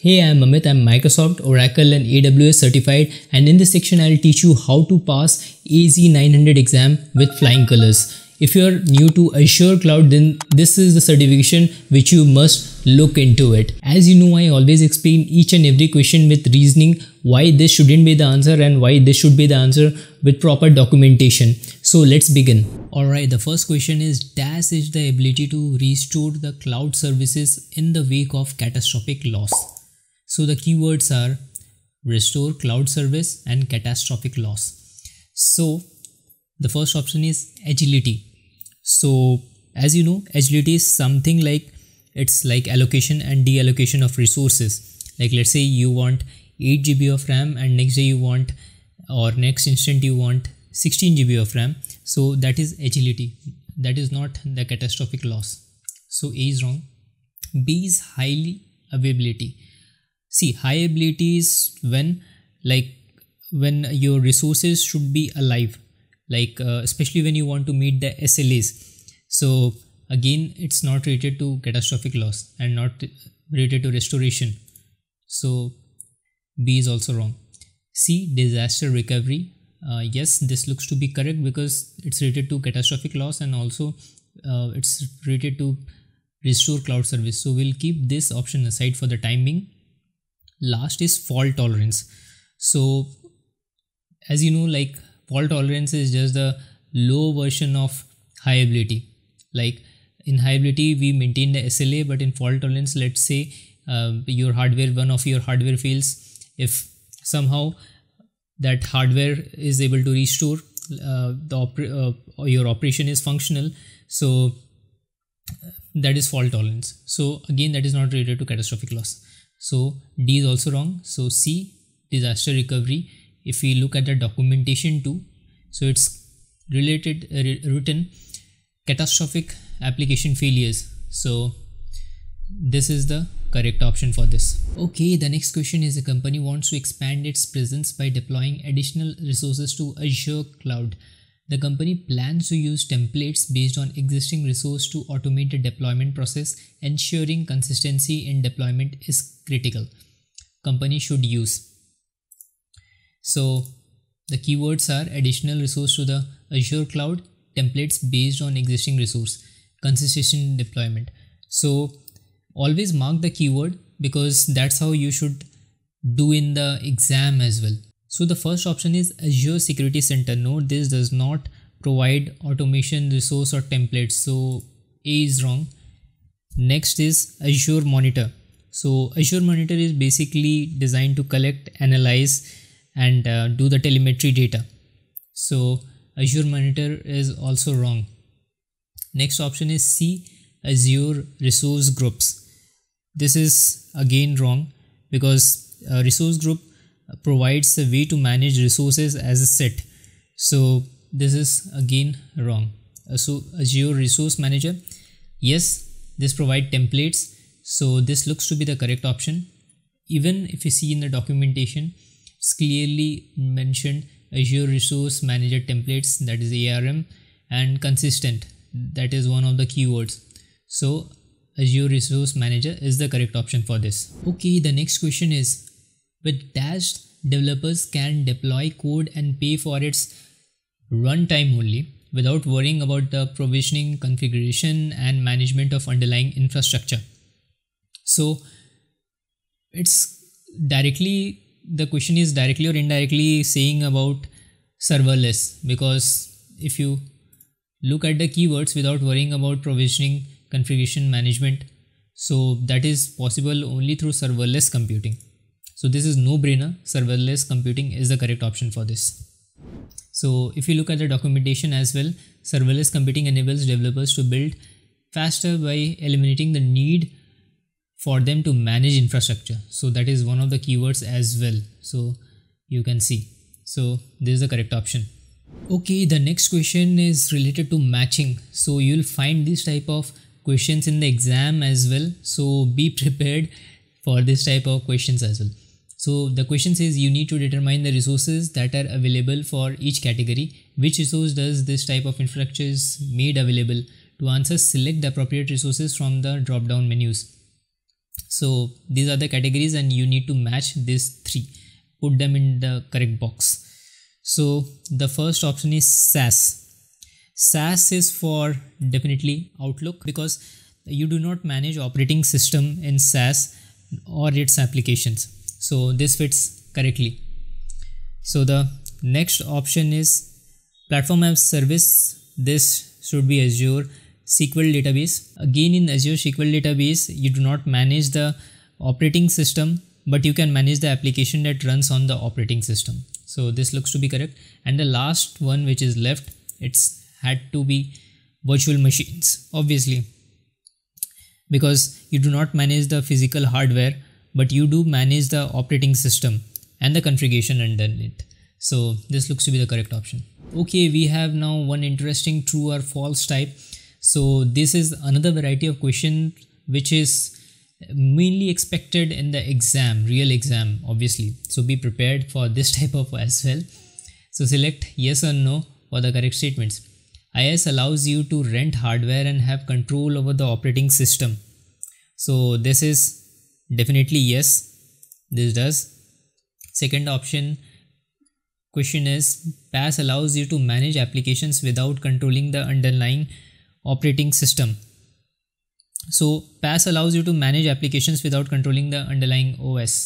Hey, I'm Amit, I'm Microsoft, Oracle and AWS certified and in this section I'll teach you how to pass AZ900 exam with flying colors. If you're new to Azure Cloud, then this is the certification which you must look into it. As you know, I always explain each and every question with reasoning why this shouldn't be the answer and why this should be the answer with proper documentation. So let's begin. Alright, the first question is DAS is the ability to restore the cloud services in the wake of catastrophic loss. So the keywords are restore cloud service and catastrophic loss. So the first option is agility. So as you know, agility is something like it's like allocation and deallocation of resources. Like let's say you want 8 GB of RAM and next day you want or next instant you want 16 GB of RAM. So that is agility. That is not the catastrophic loss. So A is wrong. B is highly availability see high abilities when like when your resources should be alive like uh, especially when you want to meet the slas so again it's not related to catastrophic loss and not related to restoration so b is also wrong c disaster recovery uh, yes this looks to be correct because it's related to catastrophic loss and also uh, it's related to restore cloud service so we'll keep this option aside for the time being last is fault tolerance so as you know like fault tolerance is just the low version of high ability like in high ability we maintain the sla but in fault tolerance let's say um, your hardware one of your hardware fails if somehow that hardware is able to restore uh, the oper- uh, your operation is functional so uh, that is fault tolerance so again that is not related to catastrophic loss so D is also wrong. So C, disaster recovery. If we look at the documentation too, so it's related uh, written catastrophic application failures. So this is the correct option for this. Okay, the next question is a company wants to expand its presence by deploying additional resources to Azure cloud. The company plans to use templates based on existing resource to automate the deployment process, ensuring consistency in deployment is critical. Company should use. So the keywords are additional resource to the Azure cloud, templates based on existing resource, consistency in deployment. So always mark the keyword because that's how you should do in the exam as well so the first option is Azure Security Center node. This does not provide automation resource or templates. So A is wrong. Next is Azure Monitor. So Azure Monitor is basically designed to collect, analyze and uh, do the telemetry data. So Azure Monitor is also wrong. Next option is C Azure Resource Groups. This is again wrong because uh, resource group provides a way to manage resources as a set. So this is again wrong. Uh, so Azure Resource Manager, yes, this provide templates. So this looks to be the correct option. Even if you see in the documentation, it's clearly mentioned Azure Resource Manager templates, that is ARM, and consistent, that is one of the keywords. So Azure Resource Manager is the correct option for this. Okay, the next question is with Dash, developers can deploy code and pay for its runtime only without worrying about the provisioning, configuration, and management of underlying infrastructure. So it's directly the question is directly or indirectly saying about serverless because if you look at the keywords without worrying about provisioning, configuration management, so that is possible only through serverless computing. So this is no-brainer, serverless computing is the correct option for this. So if you look at the documentation as well, serverless computing enables developers to build faster by eliminating the need for them to manage infrastructure. So that is one of the keywords as well. So you can see. So this is the correct option. Okay, the next question is related to matching. So you'll find this type of questions in the exam as well. So be prepared for this type of questions as well. So the question says you need to determine the resources that are available for each category. Which resource does this type of infrastructure is made available? To answer, select the appropriate resources from the drop-down menus. So these are the categories and you need to match these three. Put them in the correct box. So the first option is SAS. SAS is for definitely Outlook because you do not manage operating system in SAS or its applications so this fits correctly so the next option is platform as service this should be azure sql database again in azure sql database you do not manage the operating system but you can manage the application that runs on the operating system so this looks to be correct and the last one which is left it's had to be virtual machines obviously because you do not manage the physical hardware but you do manage the operating system and the configuration it, So this looks to be the correct option. Okay, we have now one interesting true or false type. So this is another variety of question which is mainly expected in the exam, real exam obviously. So be prepared for this type of as well. So select yes or no for the correct statements. IS allows you to rent hardware and have control over the operating system. So this is definitely yes this does second option question is pass allows you to manage applications without controlling the underlying operating system so pass allows you to manage applications without controlling the underlying os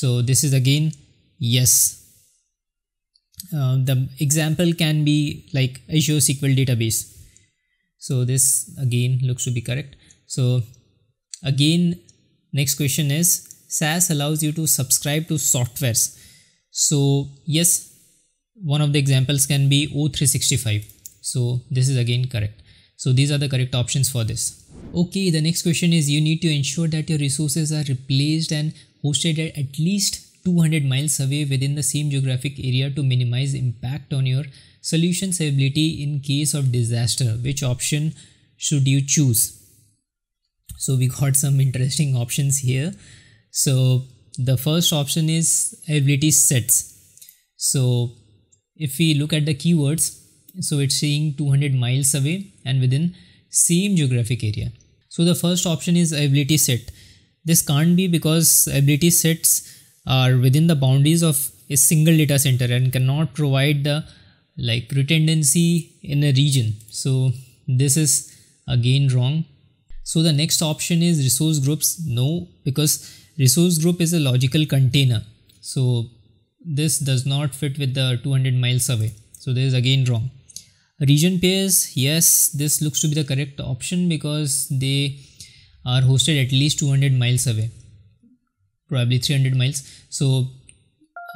so this is again yes uh, the example can be like azure sql database so this again looks to be correct so again Next question is SaaS allows you to subscribe to softwares. So yes, one of the examples can be O365. So this is again correct. So these are the correct options for this. Okay, the next question is you need to ensure that your resources are replaced and hosted at at least 200 miles away within the same geographic area to minimize impact on your solution's ability in case of disaster. Which option should you choose? So we got some interesting options here. So the first option is ability sets. So if we look at the keywords, so it's saying 200 miles away and within same geographic area. So the first option is ability set. This can't be because ability sets are within the boundaries of a single data center and cannot provide the like redundancy in a region. So this is again wrong so the next option is resource groups. No, because resource group is a logical container. So this does not fit with the 200 miles away. So this is again wrong. Region pairs, yes, this looks to be the correct option because they are hosted at least 200 miles away, probably 300 miles. So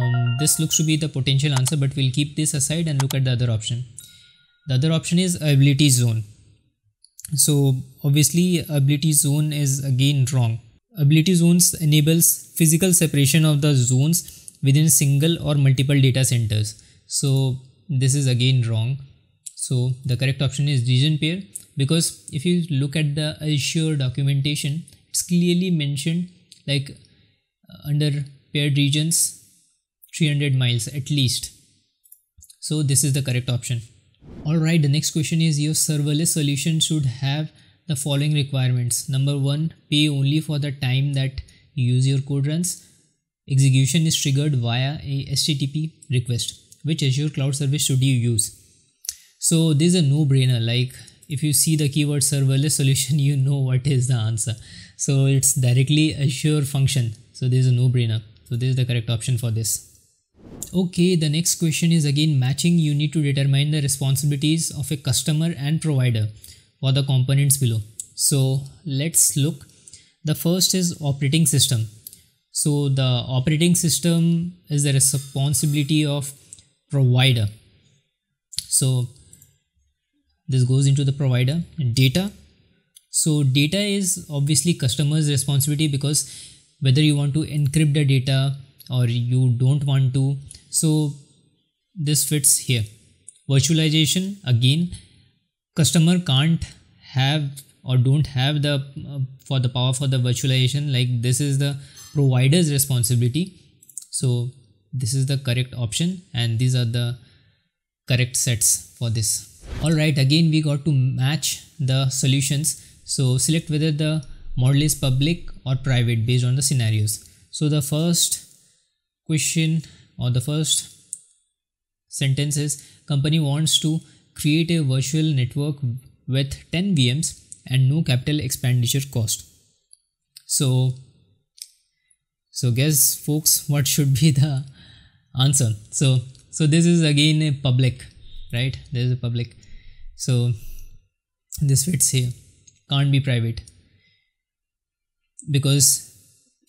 um, this looks to be the potential answer, but we'll keep this aside and look at the other option. The other option is ability zone so obviously ability zone is again wrong ability zones enables physical separation of the zones within single or multiple data centers so this is again wrong so the correct option is region pair because if you look at the azure documentation it's clearly mentioned like uh, under paired regions 300 miles at least so this is the correct option Alright, the next question is your serverless solution should have the following requirements. Number one, pay only for the time that you use your code runs. Execution is triggered via a HTTP request. Which Azure Cloud Service should you use? So this is a no-brainer. Like if you see the keyword serverless solution, you know what is the answer. So it's directly Azure function. So this is a no-brainer. So this is the correct option for this. Okay, the next question is again matching. You need to determine the responsibilities of a customer and provider for the components below. So let's look. The first is operating system. So the operating system is the responsibility of provider. So this goes into the provider data. So data is obviously customer's responsibility because whether you want to encrypt the data, or you don't want to so this fits here virtualization again customer can't have or don't have the uh, for the power for the virtualization like this is the provider's responsibility so this is the correct option and these are the correct sets for this all right again we got to match the solutions so select whether the model is public or private based on the scenarios so the first question or the first sentence is company wants to create a virtual network with 10 VMs and no capital expenditure cost. So, so guess folks what should be the answer. So, so this is again a public, right? There is a public. So this fits here, can't be private because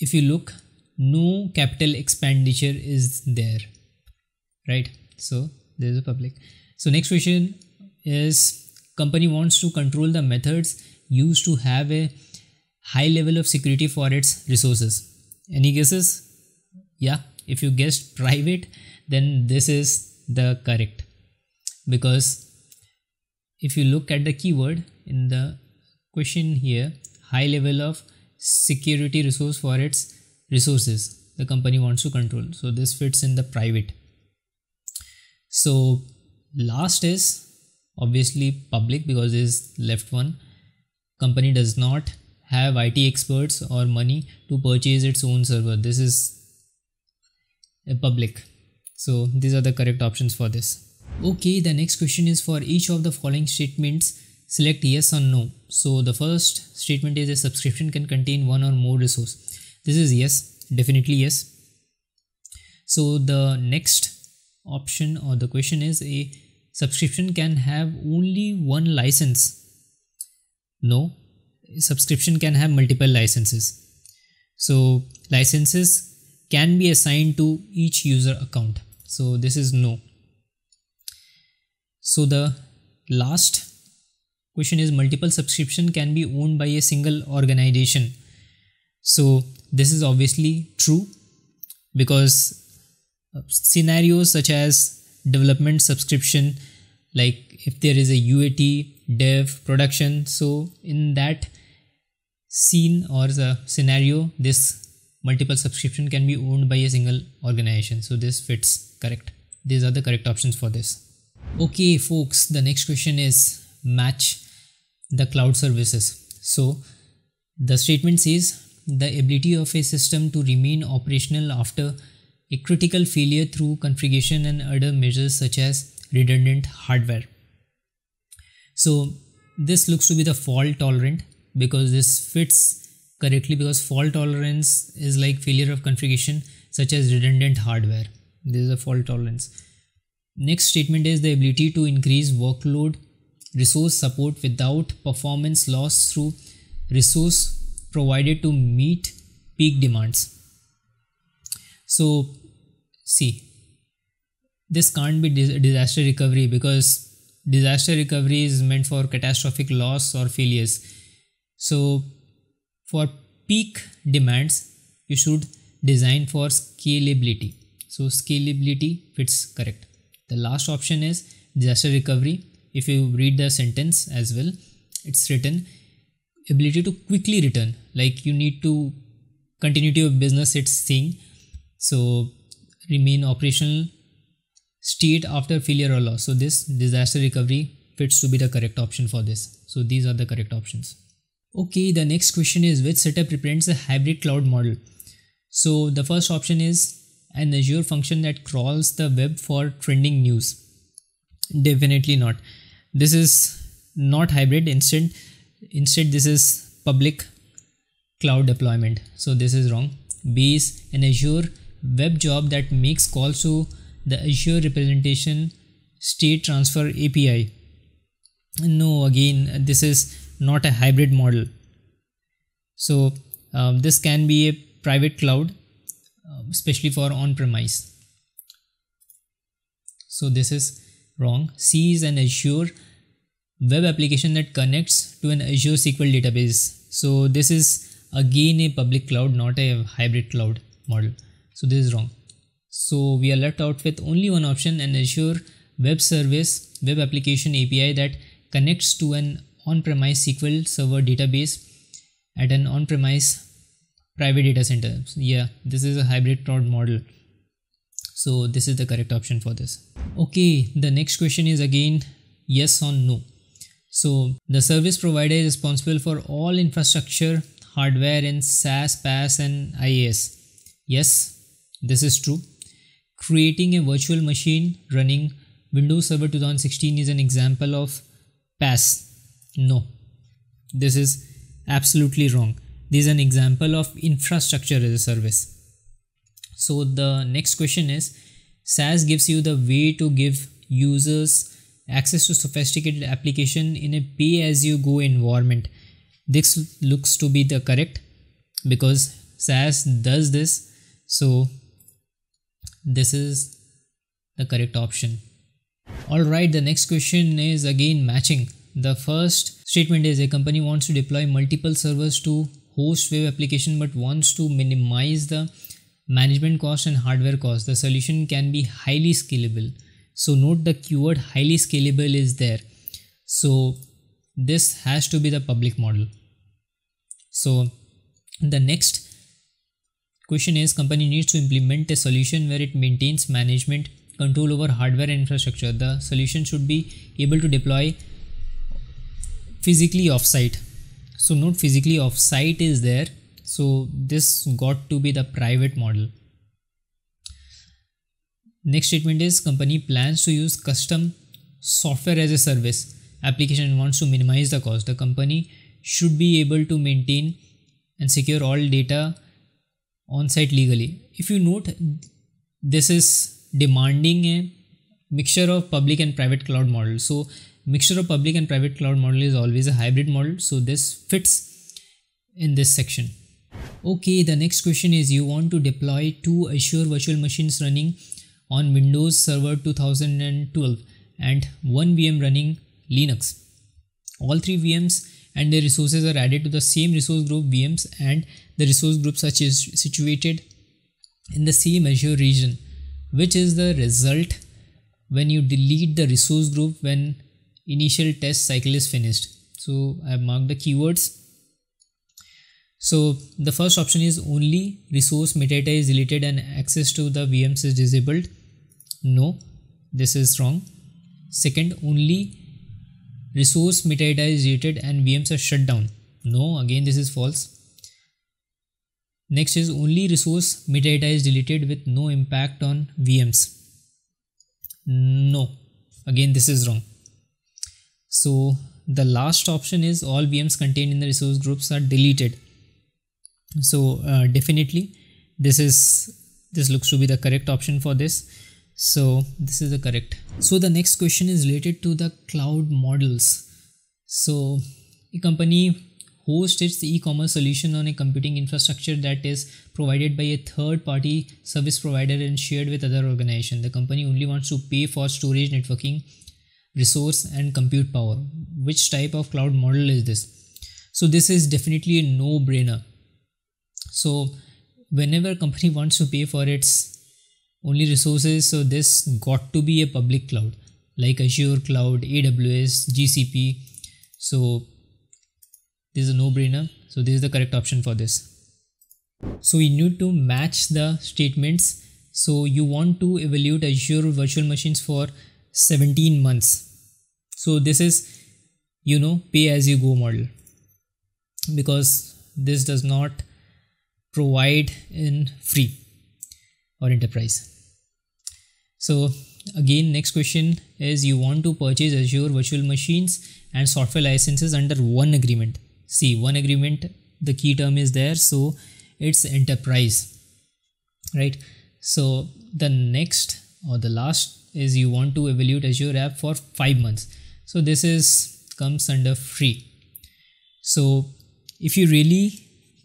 if you look no capital expenditure is there right so there is a public so next question is company wants to control the methods used to have a high level of security for its resources any guesses yeah if you guessed private then this is the correct because if you look at the keyword in the question here high level of security resource for its resources the company wants to control so this fits in the private so last is obviously public because this left one company does not have IT experts or money to purchase its own server this is a public so these are the correct options for this okay the next question is for each of the following statements select yes or no so the first statement is a subscription can contain one or more resource this is yes definitely yes so the next option or the question is a subscription can have only one license no subscription can have multiple licenses so licenses can be assigned to each user account so this is no so the last question is multiple subscription can be owned by a single organization so this is obviously true because uh, scenarios such as development subscription like if there is a UAT dev production so in that scene or the scenario this multiple subscription can be owned by a single organization so this fits correct these are the correct options for this okay folks the next question is match the cloud services so the statement says the ability of a system to remain operational after a critical failure through configuration and other measures such as redundant hardware. So this looks to be the fault tolerant because this fits correctly because fault tolerance is like failure of configuration such as redundant hardware. This is a fault tolerance. Next statement is the ability to increase workload resource support without performance loss through resource provided to meet peak demands. So, see, this can't be disaster recovery because disaster recovery is meant for catastrophic loss or failures. So, for peak demands, you should design for scalability. So, scalability fits correct. The last option is disaster recovery. If you read the sentence as well, it's written ability to quickly return like you need to continuity of business it's thing, so remain operational state after failure or loss so this disaster recovery fits to be the correct option for this so these are the correct options okay the next question is which setup represents a hybrid cloud model so the first option is an azure function that crawls the web for trending news definitely not this is not hybrid instead instead this is public cloud deployment so this is wrong b is an azure web job that makes calls to the azure representation state transfer api no again this is not a hybrid model so um, this can be a private cloud um, especially for on-premise so this is wrong c is an azure web application that connects to an azure sql database so this is again a public cloud not a hybrid cloud model so this is wrong so we are left out with only one option an azure web service web application api that connects to an on-premise sql server database at an on-premise private data center so yeah this is a hybrid cloud model so this is the correct option for this okay the next question is again yes or no so the service provider is responsible for all infrastructure hardware in SaaS, PaaS, and IaaS. Yes, this is true. Creating a virtual machine running Windows Server 2016 is an example of PaaS. No, this is absolutely wrong. This is an example of infrastructure as a service. So the next question is SaaS gives you the way to give users access to sophisticated application in a pay as you go environment this looks to be the correct because SAS does this. So this is the correct option. Alright, the next question is again matching. The first statement is a company wants to deploy multiple servers to host web application but wants to minimize the management cost and hardware cost. The solution can be highly scalable. So note the keyword highly scalable is there. So this has to be the public model so the next question is company needs to implement a solution where it maintains management control over hardware and infrastructure the solution should be able to deploy physically offsite so not physically offsite is there so this got to be the private model next statement is company plans to use custom software as a service application wants to minimize the cost, the company should be able to maintain and secure all data on site legally. If you note, this is demanding a mixture of public and private cloud model. So, mixture of public and private cloud model is always a hybrid model. So, this fits in this section. Okay, the next question is you want to deploy two Azure virtual machines running on Windows Server 2012 and one VM running Linux. All three VMs and their resources are added to the same resource group VMs and the resource groups are situated in the same Azure region, which is the result when you delete the resource group when initial test cycle is finished. So I have marked the keywords. So the first option is only resource metadata is deleted and access to the VMs is disabled. No, this is wrong. Second, only resource metadata is deleted and VMs are shut down. No, again this is false. Next is only resource metadata is deleted with no impact on VMs. No, again this is wrong. So the last option is all VMs contained in the resource groups are deleted. So uh, definitely this is this looks to be the correct option for this so this is the correct. So the next question is related to the cloud models. So a company hosts its e-commerce solution on a computing infrastructure that is provided by a third-party service provider and shared with other organization. The company only wants to pay for storage, networking, resource, and compute power. Which type of cloud model is this? So this is definitely a no-brainer. So whenever company wants to pay for its only resources so this got to be a public cloud like azure cloud aws gcp so this is a no-brainer so this is the correct option for this so we need to match the statements so you want to evaluate azure virtual machines for 17 months so this is you know pay as you go model because this does not provide in free or enterprise so again next question is you want to purchase Azure virtual machines and software licenses under one agreement. See one agreement the key term is there so it's enterprise right. So the next or the last is you want to evaluate Azure app for five months. So this is comes under free. So if you really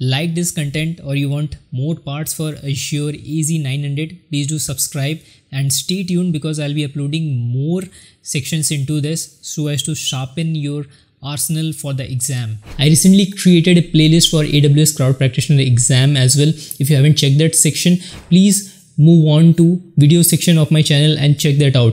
like this content or you want more parts for Azure Easy 900, please do subscribe and stay tuned because I'll be uploading more sections into this so as to sharpen your arsenal for the exam. I recently created a playlist for AWS Cloud Practitioner exam as well. If you haven't checked that section, please move on to video section of my channel and check that out.